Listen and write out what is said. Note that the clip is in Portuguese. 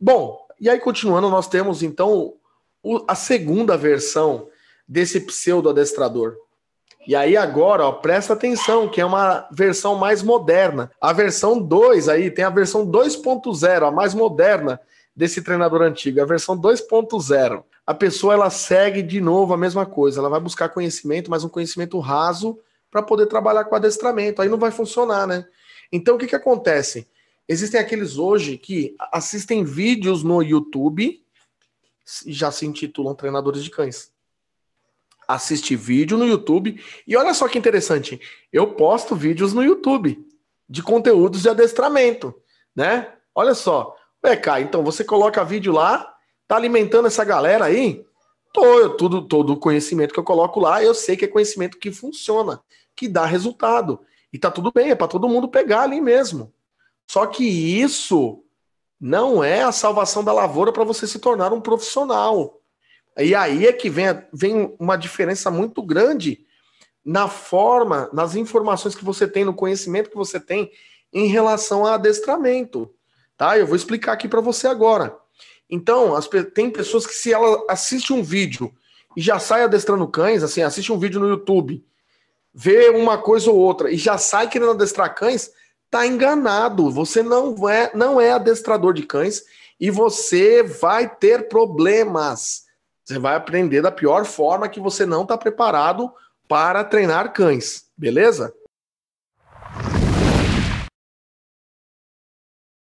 Bom, e aí continuando, nós temos então o, a segunda versão desse pseudo-adestrador. E aí agora, ó, presta atenção, que é uma versão mais moderna. A versão 2 aí tem a versão 2.0, a mais moderna desse treinador antigo, a versão 2.0. A pessoa ela segue de novo a mesma coisa, ela vai buscar conhecimento, mas um conhecimento raso para poder trabalhar com adestramento. Aí não vai funcionar, né? Então o que que acontece? Existem aqueles hoje que assistem vídeos no YouTube e já se intitulam treinadores de cães. Assiste vídeo no YouTube e olha só que interessante, eu posto vídeos no YouTube de conteúdos de adestramento, né? Olha só, é cá, então você coloca vídeo lá, tá alimentando essa galera aí, todo, tudo, todo o conhecimento que eu coloco lá, eu sei que é conhecimento que funciona, que dá resultado. E tá tudo bem, é para todo mundo pegar ali mesmo. Só que isso não é a salvação da lavoura para você se tornar um profissional. E aí é que vem, vem uma diferença muito grande na forma, nas informações que você tem, no conhecimento que você tem em relação a adestramento. Tá? Eu vou explicar aqui para você agora. Então, as, tem pessoas que, se ela assiste um vídeo e já sai adestrando cães, assim, assiste um vídeo no YouTube, vê uma coisa ou outra e já sai querendo adestrar cães, tá enganado. Você não é, não é adestrador de cães e você vai ter problemas. Você vai aprender da pior forma que você não está preparado para treinar cães, beleza?